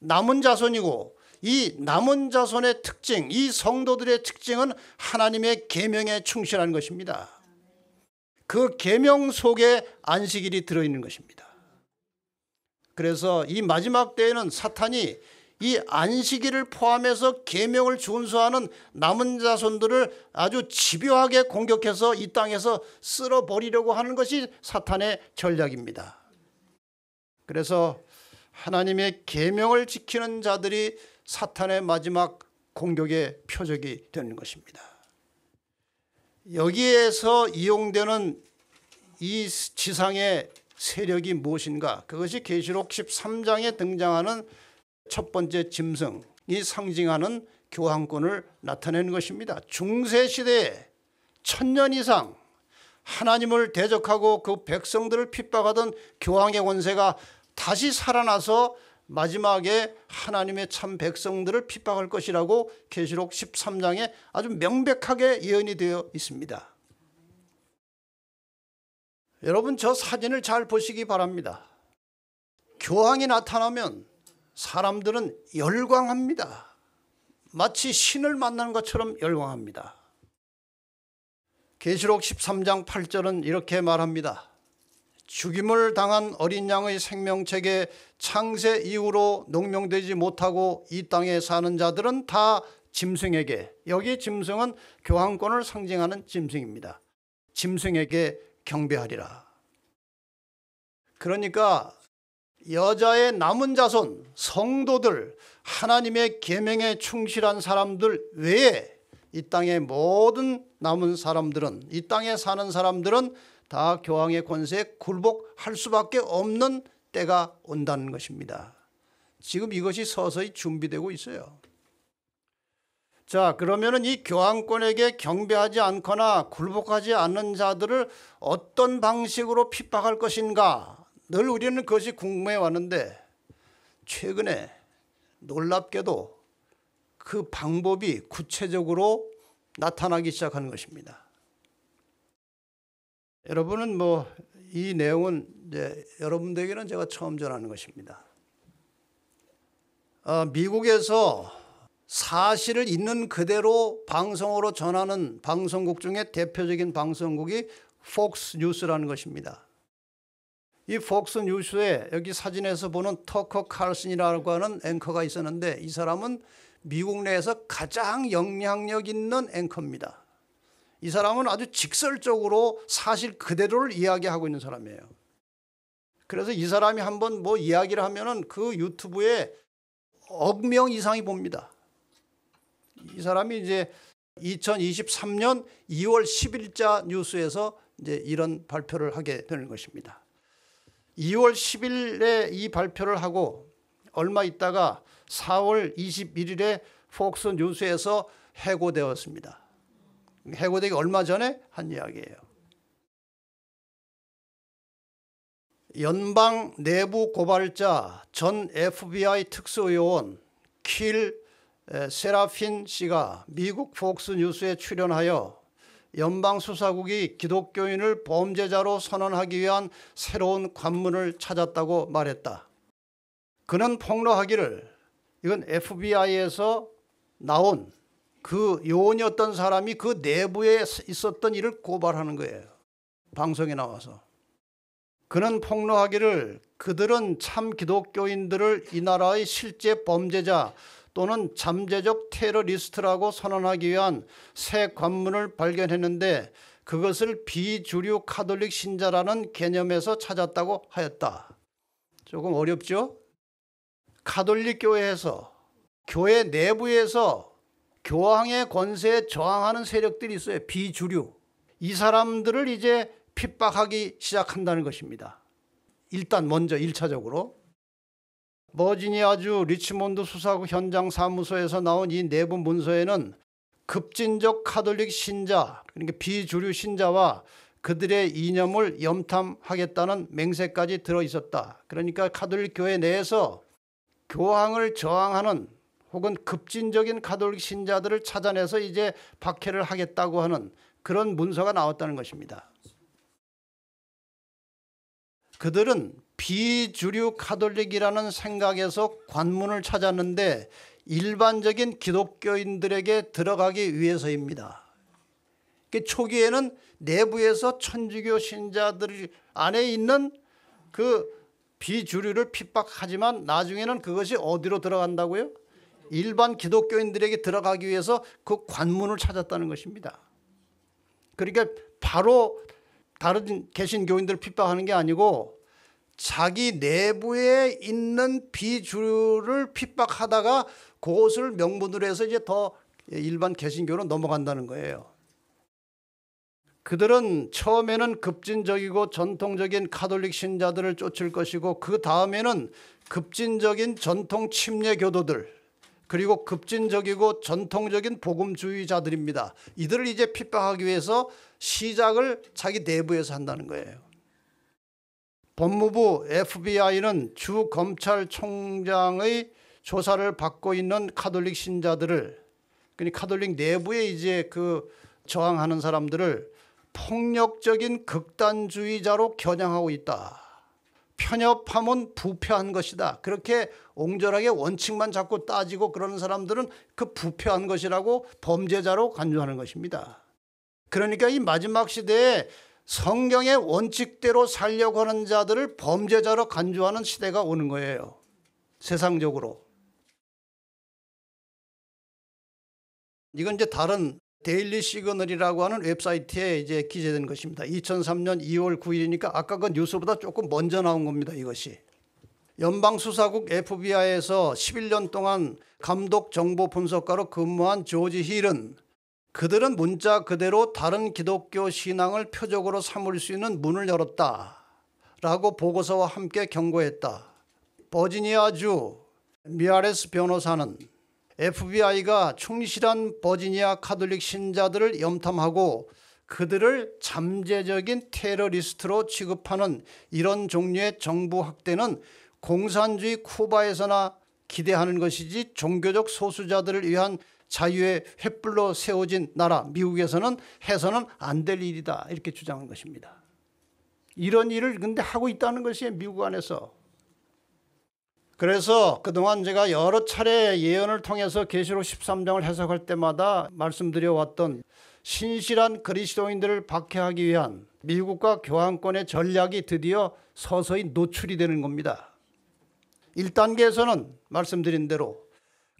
남은 자손이고 이 남은 자손의 특징, 이 성도들의 특징은 하나님의 계명에 충실한 것입니다. 그 계명 속에 안식일이 들어있는 것입니다. 그래서 이 마지막 때에는 사탄이 이 안식일을 포함해서 계명을 준수하는 남은 자손들을 아주 집요하게 공격해서 이 땅에서 쓸어버리려고 하는 것이 사탄의 전략입니다. 그래서 하나님의 계명을 지키는 자들이 사탄의 마지막 공격의 표적이 되는 것입니다. 여기에서 이용되는 이 지상의 세력이 무엇인가 그것이 계시록 13장에 등장하는 첫 번째 짐승이 상징하는 교황권을 나타낸 것입니다. 중세시대에 천년 이상 하나님을 대적하고 그 백성들을 핍박하던 교황의 권세가 다시 살아나서 마지막에 하나님의 참 백성들을 핍박할 것이라고 계시록 13장에 아주 명백하게 예언이 되어 있습니다. 여러분 저 사진을 잘 보시기 바랍니다. 교황이 나타나면 사람들은 열광합니다. 마치 신을 만난 것처럼 열광합니다. 계시록 13장 8절은 이렇게 말합니다. 죽임을 당한 어린 양의 생명책에 창세 이후로 농명되지 못하고 이 땅에 사는 자들은 다 짐승에게 여기 짐승은 교황권을 상징하는 짐승입니다. 짐승에게 경배하리라. 그러니까 여자의 남은 자손 성도들 하나님의 계명에 충실한 사람들 외에 이 땅의 모든 남은 사람들은 이 땅에 사는 사람들은 다 교황의 권세에 굴복할 수밖에 없는 때가 온다는 것입니다. 지금 이것이 서서히 준비되고 있어요. 자 그러면은 이 교황권에게 경배하지 않거나 굴복하지 않는 자들을 어떤 방식으로 핍박할 것인가 늘 우리는 그것이 궁금해 왔는데 최근에 놀랍게도 그 방법이 구체적으로 나타나기 시작하는 것입니다. 여러분은 뭐이 내용은 이제 여러분들에게는 제가 처음 전하는 것입니다. 아, 미국에서 사실을 있는 그대로 방송으로 전하는 방송국 중에 대표적인 방송국이 폭스 뉴스라는 것입니다. 이 폭스 뉴스에 여기 사진에서 보는 터커 칼슨이라고 하는 앵커가 있었는데 이 사람은 미국 내에서 가장 영향력 있는 앵커입니다. 이 사람은 아주 직설적으로 사실 그대로를 이야기하고 있는 사람이에요. 그래서 이 사람이 한번 뭐 이야기를 하면은 그 유튜브에 억명 이상이 봅니다. 이 사람이 이제 2023년 2월 10일자 뉴스에서 이제 이런 발표를 하게 되는 것입니다. 2월 10일에 이 발표를 하고 얼마 있다가 4월 21일에 폭스 뉴스에서 해고되었습니다. 해고되기 얼마 전에 한 이야기예요. 연방 내부 고발자 전 FBI 특수의원 킬 세라핀 씨가 미국 폭스뉴스에 출연하여 연방수사국이 기독교인을 범죄자로 선언하기 위한 새로운 관문을 찾았다고 말했다. 그는 폭로하기를 이건 FBI에서 나온 그 요원이었던 사람이 그 내부에 있었던 일을 고발하는 거예요. 방송에 나와서. 그는 폭로하기를 그들은 참 기독교인들을 이 나라의 실제 범죄자 또는 잠재적 테러리스트라고 선언하기 위한 새 관문을 발견했는데 그것을 비주류 카톨릭 신자라는 개념에서 찾았다고 하였다. 조금 어렵죠? 카톨릭 교회에서 교회 내부에서 교황의 권세에 저항하는 세력들이 있어요. 비주류. 이 사람들을 이제 핍박하기 시작한다는 것입니다. 일단 먼저 1차적으로 버지니아주 리치몬드 수사국 현장 사무소에서 나온 이 내부 문서에는 급진적 카톨릭 신자, 그러니까 비주류 신자와 그들의 이념을 염탐하겠다는 맹세까지 들어 있었다. 그러니까 카톨릭 교회 내에서 교황을 저항하는 혹은 급진적인 카톨릭 신자들을 찾아내서 이제 박해를 하겠다고 하는 그런 문서가 나왔다는 것입니다. 그들은 비주류 카톨릭이라는 생각에서 관문을 찾았는데 일반적인 기독교인들에게 들어가기 위해서입니다. 그 초기에는 내부에서 천주교 신자들 안에 있는 그 비주류를 핍박하지만 나중에는 그것이 어디로 들어간다고요? 일반 기독교인들에게 들어가기 위해서 그 관문을 찾았다는 것입니다. 그러니까 바로 다른 개신교인들을 핍박하는 게 아니고 자기 내부에 있는 비주를 핍박하다가 그것을 명분으로 해서 이제 더 일반 개신교로 넘어간다는 거예요. 그들은 처음에는 급진적이고 전통적인 카톨릭 신자들을 쫓을 것이고 그 다음에는 급진적인 전통 침례 교도들 그리고 급진적이고 전통적인 복음주의자들입니다. 이들을 이제 핍박하기 위해서 시작을 자기 내부에서 한다는 거예요. 법무부 FBI는 주 검찰총장의 조사를 받고 있는 카톨릭 신자들을 그러니까 카톨릭 내부에 이제 그 저항하는 사람들을 폭력적인 극단주의자로 겨냥하고 있다. 편협함은 부패한 것이다. 그렇게 옹졸하게 원칙만 잡고 따지고 그러는 사람들은 그 부패한 것이라고 범죄자로 간주하는 것입니다. 그러니까 이 마지막 시대에 성경의 원칙대로 살려고 하는 자들을 범죄자로 간주하는 시대가 오는 거예요. 세상적으로. 이건 이제 다른 데일리 시그널이라고 하는 웹사이트에 이제 기재된 것입니다. 2003년 2월 9일이니까 아까 그 뉴스보다 조금 먼저 나온 겁니다. 이것이. 연방수사국 FBI에서 11년 동안 감독 정보 분석가로 근무한 조지 힐은 그들은 문자 그대로 다른 기독교 신앙을 표적으로 삼을 수 있는 문을 열었다. 라고 보고서와 함께 경고했다. 버지니아주 미아레스 변호사는 FBI가 충실한 버지니아 카톨릭 신자들을 염탐하고 그들을 잠재적인 테러리스트로 취급하는 이런 종류의 정부 확대는 공산주의 쿠바에서나 기대하는 것이지 종교적 소수자들을 위한 자유의 횃불로 세워진 나라 미국에서는 해서는 안 될 일이다 이렇게 주장한 것입니다. 이런 일을 근데 하고 있다는 것이 미국 안에서 그래서 그동안 제가 여러 차례 예언을 통해서 계시록 13장을 해석할 때마다 말씀드려 왔던 신실한 그리스도인들을 박해하기 위한 미국과 교황권의 전략이 드디어 서서히 노출이 되는 겁니다. 1단계에서는 말씀드린 대로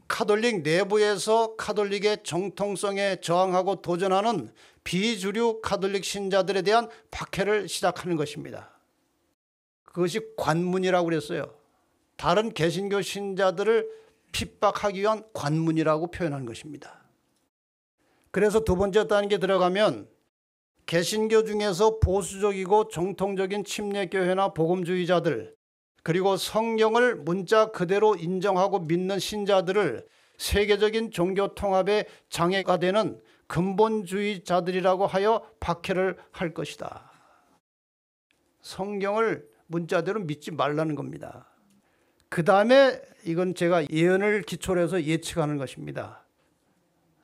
카톨릭 내부에서 카톨릭의 정통성에 저항하고 도전하는 비주류 카톨릭 신자들에 대한 박해를 시작하는 것입니다. 그것이 관문이라고 그랬어요. 다른 개신교 신자들을 핍박하기 위한 관문이라고 표현한 것입니다. 그래서 두 번째 단계 들어가면 개신교 중에서 보수적이고 정통적인 침례교회나 복음주의자들 그리고 성경을 문자 그대로 인정하고 믿는 신자들을 세계적인 종교 통합의 장애가 되는 근본주의자들이라고 하여 박해를 할 것이다. 성경을 문자대로 믿지 말라는 겁니다. 그 다음에 이건 제가 예언을 기초로 해서 예측하는 것입니다.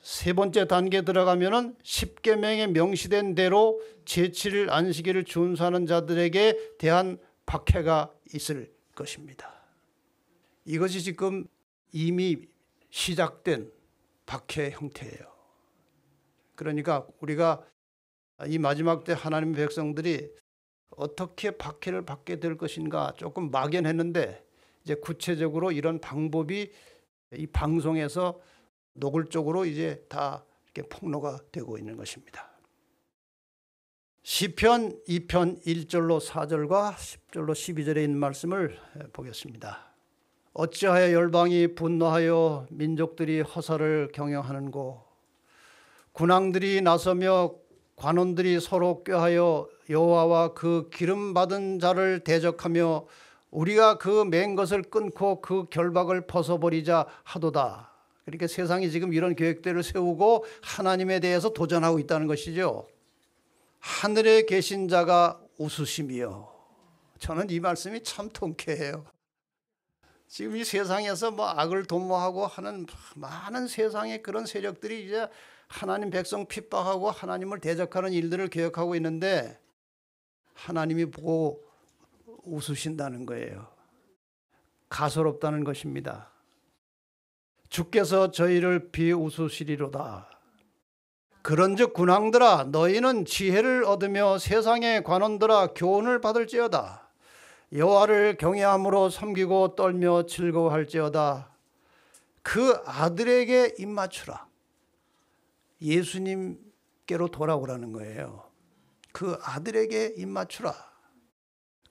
세 번째 단계 들어가면은 십계명에 명시된 대로 제7일 안식일을 준수하는 자들에게 대한 박해가 있을 것입니다. 이것이 지금 이미 시작된 박해 형태예요. 그러니까 우리가 이 마지막 때 하나님의 백성들이 어떻게 박해를 받게 될 것인가 조금 막연했는데 이제 구체적으로 이런 방법이 이 방송에서 노골적으로 이제 다 이렇게 폭로가 되고 있는 것입니다. 시편 2편 1절로 4절과 10절로 12절에 있는 말씀을 보겠습니다. 어찌하여 열방이 분노하여 민족들이 허사를 경영하는고 군왕들이 나서며 관원들이 서로 꾀하여 여호와와 그 기름 받은 자를 대적하며 우리가 그맨 것을 끊고 그 결박을 벗어버리자 하도다. 그러니까 세상이 지금 이런 계획들을 세우고 하나님에 대해서 도전하고 있다는 것이죠. 하늘에 계신 자가 웃으심이요. 저는 이 말씀이 참 통쾌해요. 지금 이 세상에서 뭐 악을 도모하고 하는 많은 세상의 그런 세력들이 이제 하나님 백성 핍박하고 하나님을 대적하는 일들을 계획하고 있는데 하나님이 보고 웃으신다는 거예요. 가소롭다는 것입니다. 주께서 저희를 비웃으시리로다. 그런즉 군왕들아 너희는 지혜를 얻으며 세상의 관원들아 교훈을 받을지어다. 여호와를 경외함으로 섬기고 떨며 즐거워할지어다. 그 아들에게 입맞추라. 예수님께로 돌아오라는 거예요. 그 아들에게 입맞추라.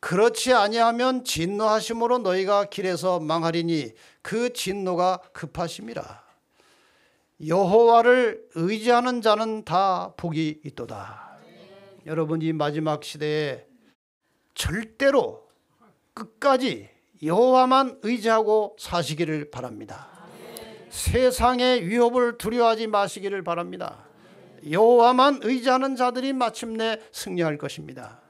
그렇지 아니하면 진노하심으로 너희가 길에서 망하리니 그 진노가 급하심이라. 여호와를 의지하는 자는 다 복이 있도다. 네. 여러분 이 마지막 시대에 절대로 끝까지 여호와만 의지하고 사시기를 바랍니다. 네. 세상의 위협을 두려워하지 마시기를 바랍니다. 여호와만 의지하는 자들이 마침내 승리할 것입니다.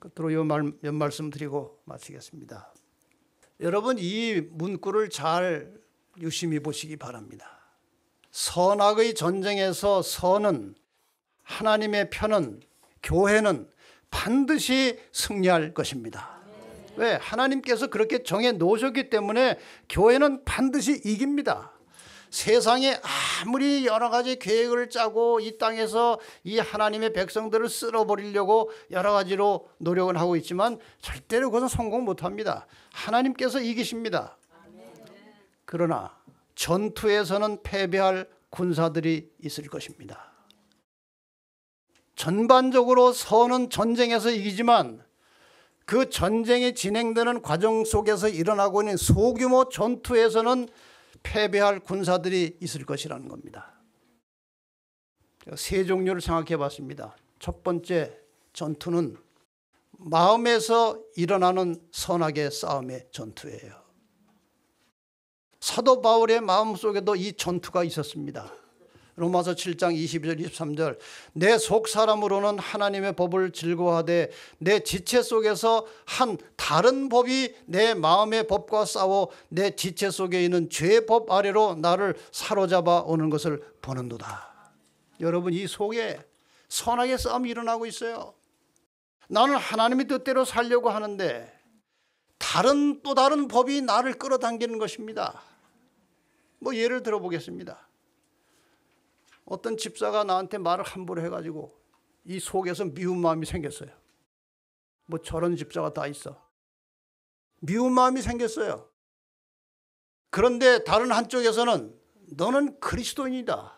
끝으로 몇 말씀 드리고 마치겠습니다. 여러분 이 문구를 잘 유심히 보시기 바랍니다. 선악의 전쟁에서 선은 하나님의 편은 교회는 반드시 승리할 것입니다. 왜? 하나님께서 그렇게 정해 놓으셨기 때문에 교회는 반드시 이깁니다. 세상에 아무리 여러 가지 계획을 짜고 이 땅에서 이 하나님의 백성들을 쓸어버리려고 여러 가지로 노력을 하고 있지만 절대로 그것은 성공 못합니다. 하나님께서 이기십니다. 그러나 전투에서는 패배할 군사들이 있을 것입니다. 전반적으로 선은 전쟁에서 이기지만 그 전쟁이 진행되는 과정 속에서 일어나고 있는 소규모 전투에서는 패배할 군사들이 있을 것이라는 겁니다. 세 종류를 생각해 봤습니다. 첫 번째 전투는 마음에서 일어나는 선악의 싸움의 전투예요. 사도 바울의 마음속에도 이 전투가 있었습니다. 로마서 7장 22절 23절 내 속 사람으로는 하나님의 법을 즐거워하되 내 지체 속에서 한 다른 법이 내 마음의 법과 싸워 내 지체 속에 있는 죄의 법 아래로 나를 사로잡아 오는 것을 보는도다. 여러분 이 속에 선악의 싸움이 일어나고 있어요. 나는 하나님의 뜻대로 살려고 하는데 다른 또 다른 법이 나를 끌어당기는 것입니다. 뭐 예를 들어보겠습니다. 어떤 집사가 나한테 말을 함부로 해가지고 이 속에서 미운 마음이 생겼어요. 뭐 저런 집사가 다 있어. 미운 마음이 생겼어요. 그런데 다른 한쪽에서는 너는 그리스도인이다.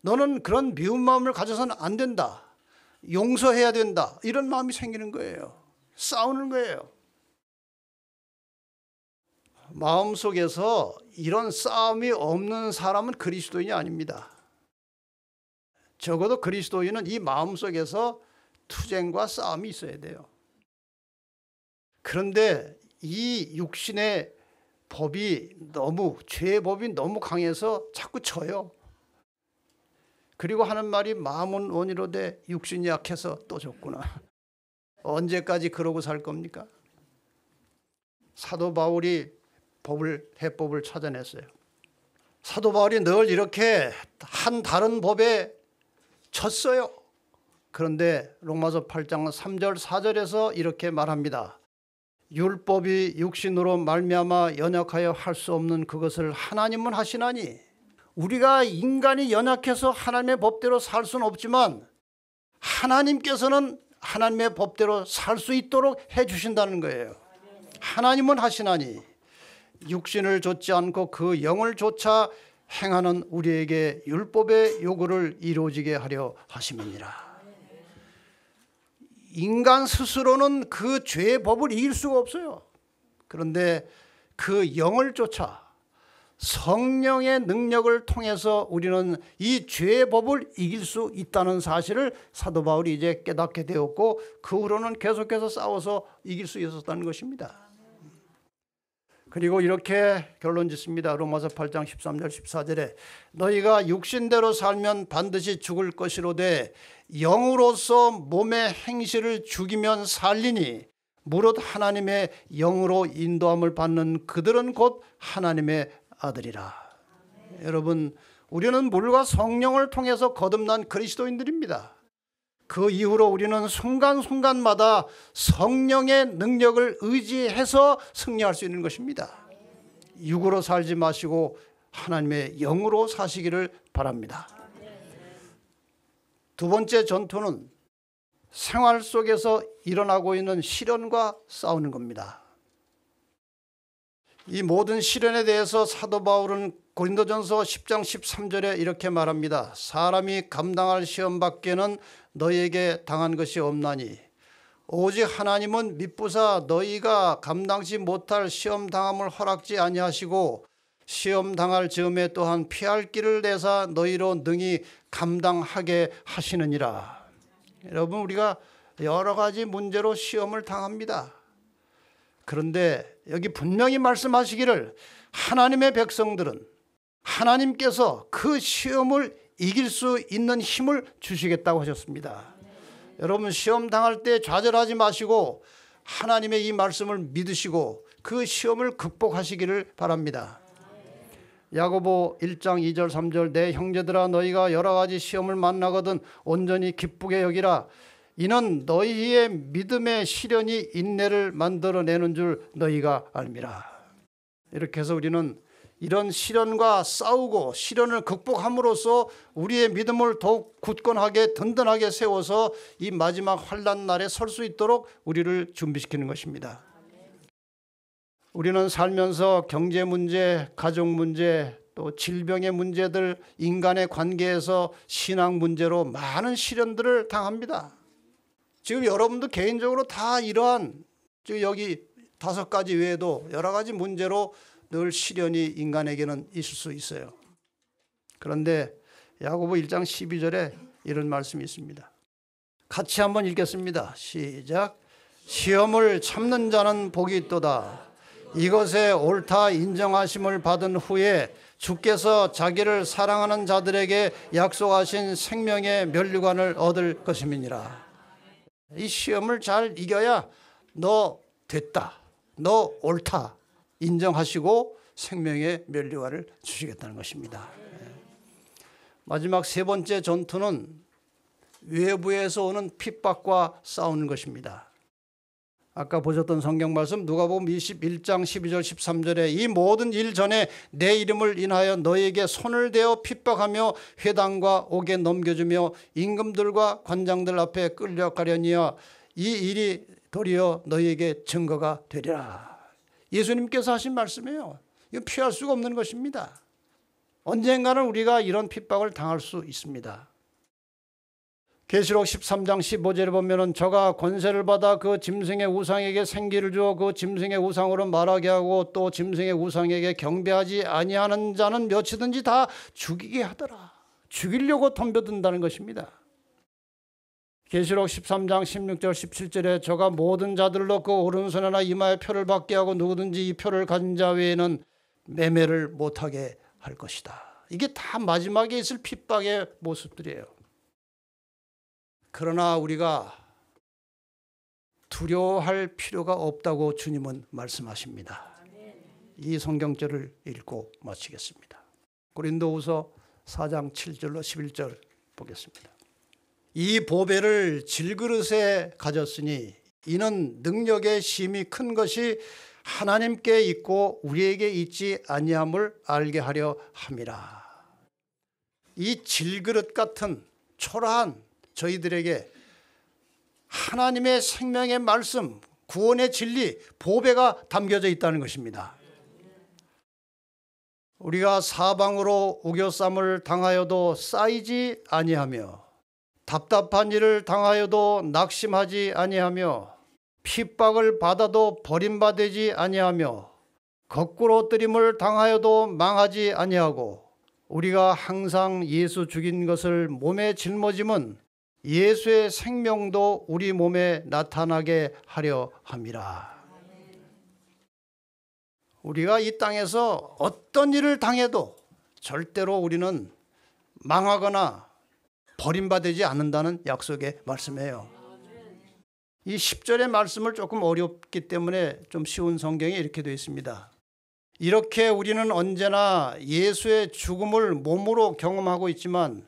너는 그런 미운 마음을 가져서는 안 된다. 용서해야 된다. 이런 마음이 생기는 거예요. 싸우는 거예요. 마음속에서 이런 싸움이 없는 사람은 그리스도인이 아닙니다. 적어도 그리스도인은 이 마음 속에서 투쟁과 싸움이 있어야 돼요. 그런데 이 육신의 법이 너무 죄의 법이 너무 강해서 자꾸 쳐요 그리고 하는 말이 마음은 원이로되 육신이 약해서 또 졌구나. 언제까지 그러고 살 겁니까? 사도 바울이 법을 해법을 찾아냈어요. 사도 바울이 늘 이렇게 한 다른 법에 쳤어요. 그런데 로마서 8장 3절 4절에서 이렇게 말합니다. 율법이 육신으로 말미암아 연약하여 할 수 없는 그것을 하나님은 하시나니 우리가 인간이 연약해서 하나님의 법대로 살 수는 없지만 하나님께서는 하나님의 법대로 살 수 있도록 해주신다는 거예요. 하나님은 하시나니 육신을 좇지 않고 그 영을 조차 행하는 우리에게 율법의 요구를 이루어지게 하려 하심이니라. 인간 스스로는 그 죄의 법을 이길 수가 없어요. 그런데 그 영을 쫓아 성령의 능력을 통해서 우리는 이 죄의 법을 이길 수 있다는 사실을 사도 바울이 이제 깨닫게 되었고 그 후로는 계속해서 싸워서 이길 수 있었다는 것입니다. 그리고 이렇게 결론 짓습니다. 로마서 8장 13절 14절에 너희가 육신대로 살면 반드시 죽을 것이로되 영으로서 몸의 행실을 죽이면 살리니 무릇 하나님의 영으로 인도함을 받는 그들은 곧 하나님의 아들이라. 아 여러분 우리는 물과 성령을 통해서 거듭난 그리스도인들입니다. 그 이후로 우리는 순간순간마다 성령의 능력을 의지해서 승리할 수 있는 것입니다. 육으로 살지 마시고 하나님의 영으로 사시기를 바랍니다. 두 번째 전투는 생활 속에서 일어나고 있는 시련과 싸우는 겁니다. 이 모든 시련에 대해서 사도 바울은 고린도전서 10장 13절에 이렇게 말합니다. 사람이 감당할 시험 밖에는 너희에게 당한 것이 없나니 오직 하나님은 믿부사 너희가 감당치 못할 시험 당함을 허락지 아니하시고 시험 당할 즈음에 또한 피할 길을 내사 너희로 능히 감당하게 하시느니라. 여러분 우리가 여러 가지 문제로 시험을 당합니다. 그런데 여기 분명히 말씀하시기를 하나님의 백성들은 하나님께서 그 시험을 이길 수 있는 힘을 주시겠다고 하셨습니다. 여러분 시험 당할 때 좌절하지 마시고 하나님의 이 말씀을 믿으시고 그 시험을 극복하시기를 바랍니다. 야고보 1장 2절 3절 내 형제들아 너희가 여러 가지 시험을 만나거든 온전히 기쁘게 여기라 이는 너희의 믿음의 시련이 인내를 만들어내는 줄 너희가 알미라 이렇게 해서 우리는 이런 시련과 싸우고 시련을 극복함으로써 우리의 믿음을 더욱 굳건하게 든든하게 세워서 이 마지막 환란 날에 설 수 있도록 우리를 준비시키는 것입니다. 우리는 살면서 경제 문제, 가족 문제, 또 질병의 문제들, 인간의 관계에서 신앙 문제로 많은 시련들을 당합니다. 지금 여러분도 개인적으로 다 이러한 지금 여기 다섯 가지 외에도 여러 가지 문제로 늘 시련이 인간에게는 있을 수 있어요. 그런데 야고보 1장 12절에 이런 말씀이 있습니다. 같이 한번 읽겠습니다. 시작. 시험을 참는 자는 복이 있도다. 이것에 옳다 인정하심을 받은 후에 주께서 자기를 사랑하는 자들에게 약속하신 생명의 면류관을 얻을 것임이니라. 이 시험을 잘 이겨야 너 됐다. 너 옳다. 인정하시고 생명의 면류관를 주시겠다는 것입니다. 예. 마지막 세 번째 전투는 외부에서 오는 핍박과 싸우는 것입니다. 아까 보셨던 성경 말씀 누가복음 21장 12절 13절에 이 모든 일 전에 내 이름을 인하여 너에게 손을 대어 핍박하며 회당과 옥에 넘겨주며 임금들과 관장들 앞에 끌려가려니와 이 일이 도리어 너에게 증거가 되리라. 예수님께서 하신 말씀이에요. 이 피할 수가 없는 것입니다. 언젠가는 우리가 이런 핍박을 당할 수 있습니다. 계시록 13장 15절을 보면은 저가 권세를 받아 그 짐승의 우상에게 생기를 주어 그 짐승의 우상으로 말하게 하고 또 짐승의 우상에게 경배하지 아니하는 자는 며치든지 다 죽이게 하더라. 죽이려고 덤벼든다는 것입니다. 계시록 13장 16절 17절에 저가 모든 자들로 을고오른손에나 그 이마에 표를 받게 하고 누구든지 이 표를 가진 자 외에는 매매를 못하게 할 것이다. 이게 다 마지막에 있을 핍박의 모습들이에요. 그러나 우리가 두려워할 필요가 없다고 주님은 말씀하십니다. 이 성경절을 읽고 마치겠습니다. 고린도후서 4장 7절로 11절 보겠습니다. 이 보배를 질그릇에 가졌으니 이는 능력의 심이 큰 것이 하나님께 있고 우리에게 있지 아니함을 알게 하려 함이라. 이 질그릇 같은 초라한 저희들에게 하나님의 생명의 말씀, 구원의 진리, 보배가 담겨져 있다는 것입니다. 우리가 사방으로 우겨쌈을 당하여도 쌓이지 아니하며 답답한 일을 당하여도 낙심하지 아니하며 핍박을 받아도 버림받지 아니하며 거꾸로 뜨림을 당하여도 망하지 아니하고 우리가 항상 예수 죽인 것을 몸에 짊어짐은 예수의 생명도 우리 몸에 나타나게 하려 합니다. 우리가 이 땅에서 어떤 일을 당해도 절대로 우리는 망하거나 버림받지 않는다는 약속의 말씀이에요. 이 10절의 말씀을 조금 어렵기 때문에 좀 쉬운 성경에 이렇게 되어 있습니다. 이렇게 우리는 언제나 예수의 죽음을 몸으로 경험하고 있지만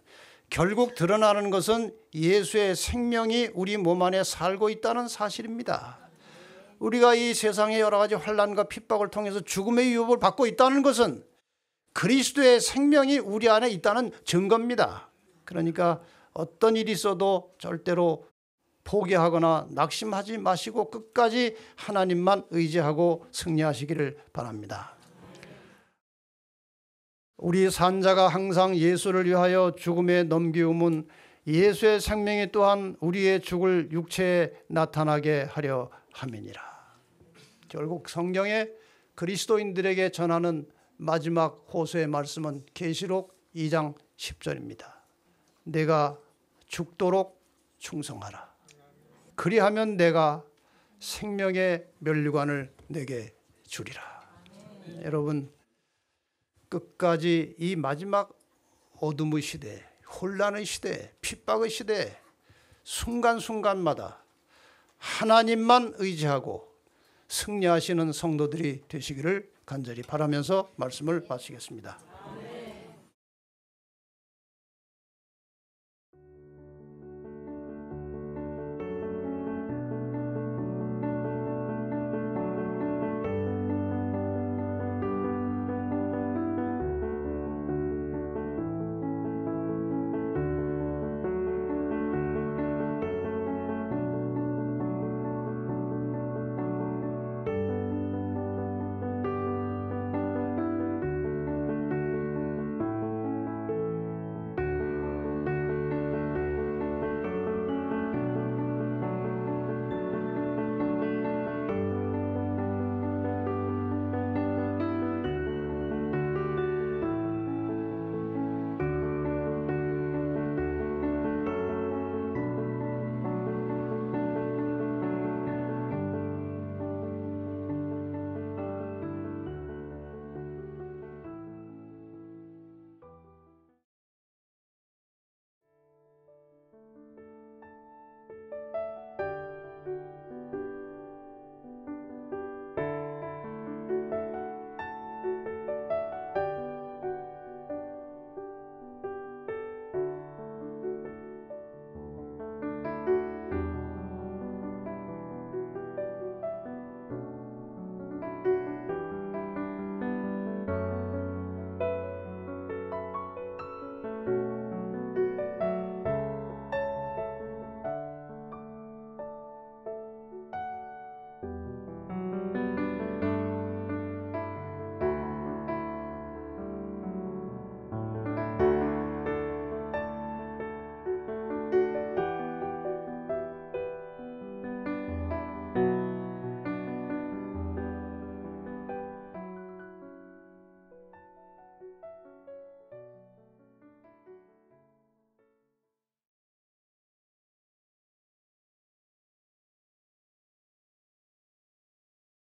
결국 드러나는 것은 예수의 생명이 우리 몸 안에 살고 있다는 사실입니다. 우리가 이 세상의 여러 가지 환란과 핍박을 통해서 죽음의 위협을 받고 있다는 것은 그리스도의 생명이 우리 안에 있다는 증거입니다. 그러니까 어떤 일이 있어도 절대로 포기하거나 낙심하지 마시고 끝까지 하나님만 의지하고 승리하시기를 바랍니다. 우리 산자가 항상 예수를 위하여 죽음에 넘기움은 예수의 생명이 또한 우리의 죽을 육체에 나타나게 하려 함이니라. 결국 성경에 그리스도인들에게 전하는 마지막 호소의 말씀은 계시록 2장 10절입니다. 내가 죽도록 충성하라. 그리하면 내가 생명의 멸류관을 내게 주리라. 아멘. 여러분 끝까지 이 마지막 어둠의 시대, 혼란의 시대, 핍박의 시대 순간순간마다 하나님만 의지하고 승리하시는 성도들이 되시기를 간절히 바라면서 말씀을 마치겠습니다.